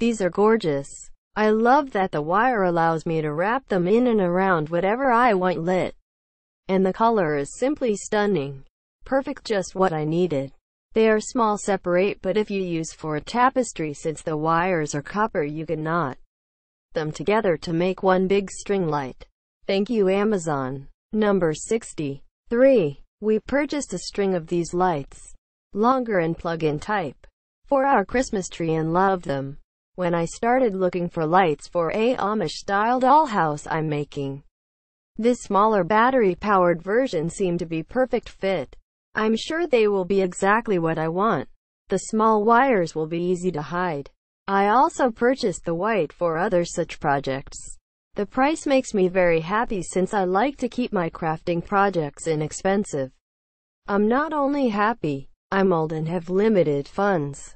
These are gorgeous. I love that the wire allows me to wrap them in and around whatever I want lit. And the color is simply stunning. Perfect just what I needed. They are small separate but if you use for a tapestry since the wires are copper you can knot them together to make one big string light. Thank you Amazon. Number 63. We purchased a string of these lights. Longer and plug-in type. For our Christmas tree and love them. When I started looking for lights for a Amish-style dollhouse I'm making, this smaller battery-powered version seemed to be perfect fit. I'm sure they will be exactly what I want. The small wires will be easy to hide. I also purchased the white for other such projects. The price makes me very happy since I like to keep my crafting projects inexpensive. I'm not only happy, I'm old and have limited funds.